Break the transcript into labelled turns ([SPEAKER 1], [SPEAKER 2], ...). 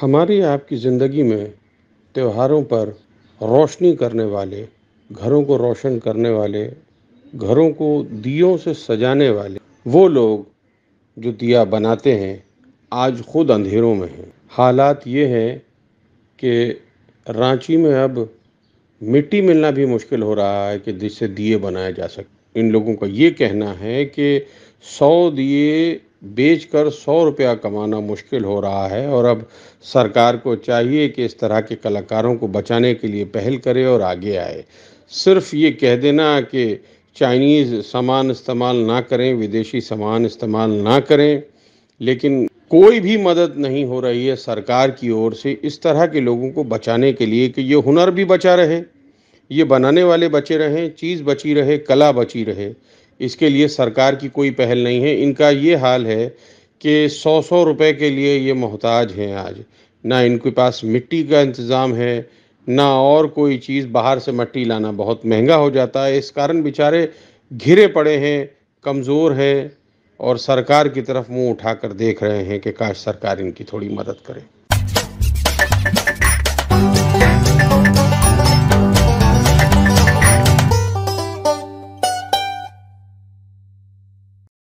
[SPEAKER 1] हमारी आपकी ज़िंदगी में त्योहारों पर रोशनी करने वाले घरों को रोशन करने वाले घरों को दियों से सजाने वाले वो लोग जो दिया बनाते हैं आज खुद अंधेरों में हैं हालात ये हैं कि रांची में अब मिट्टी मिलना भी मुश्किल हो रहा है कि जिससे दिए बनाए जा सके इन लोगों का ये कहना है कि सौ दिए बेचकर सौ रुपया कमाना मुश्किल हो रहा है और अब सरकार को चाहिए कि इस तरह के कलाकारों को बचाने के लिए पहल करे और आगे आए सिर्फ ये कह देना कि चाइनीज़ सामान इस्तेमाल ना करें विदेशी सामान इस्तेमाल ना करें लेकिन कोई भी मदद नहीं हो रही है सरकार की ओर से इस तरह के लोगों को बचाने के लिए कि ये हुनर भी बचा रहे ये बनाने वाले बचे रहें चीज़ बची रहे कला बची रहे इसके लिए सरकार की कोई पहल नहीं है इनका ये हाल है कि सौ सौ रुपए के लिए ये मोहताज हैं आज ना इनके पास मिट्टी का इंतज़ाम है ना और कोई चीज़ बाहर से मट्टी लाना बहुत महंगा हो जाता है इस कारण बेचारे घिरे पड़े हैं कमज़ोर हैं और सरकार की तरफ मुंह उठाकर देख रहे हैं कि काश सरकार इनकी थोड़ी मदद करे